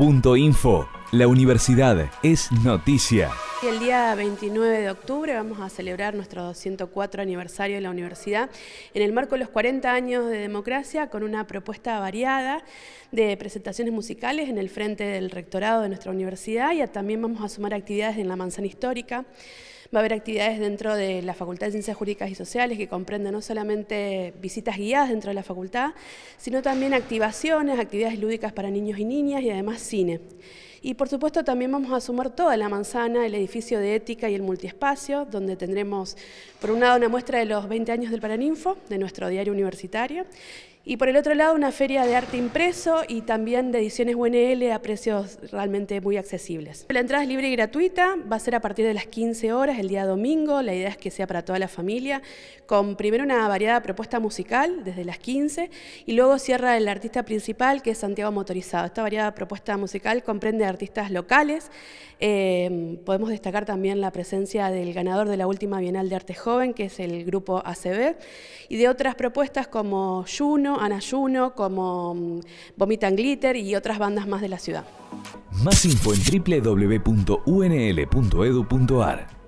punto info la universidad es noticia. El día 29 de octubre vamos a celebrar nuestro 204 aniversario de la universidad en el marco de los 40 años de democracia con una propuesta variada de presentaciones musicales en el frente del rectorado de nuestra universidad y también vamos a sumar actividades en la manzana histórica. Va a haber actividades dentro de la Facultad de Ciencias Jurídicas y Sociales que comprende no solamente visitas guiadas dentro de la facultad, sino también activaciones, actividades lúdicas para niños y niñas y además cine. Y por supuesto también vamos a sumar toda la manzana, el edificio de ética y el multiespacio, donde tendremos por un lado una muestra de los 20 años del Paraninfo, de nuestro diario universitario, y por el otro lado, una feria de arte impreso y también de ediciones UNL a precios realmente muy accesibles. La entrada es libre y gratuita, va a ser a partir de las 15 horas el día domingo, la idea es que sea para toda la familia, con primero una variada propuesta musical desde las 15 y luego cierra el artista principal que es Santiago Motorizado. Esta variada propuesta musical comprende artistas locales, em, podemos destacar también la presencia del ganador de la última Bienal de Arte Joven, que es el grupo ACB, y de otras propuestas como Juno, Anayuno, como mm, Vomitan Glitter y otras bandas más de la ciudad. Más info en www.unl.edu.ar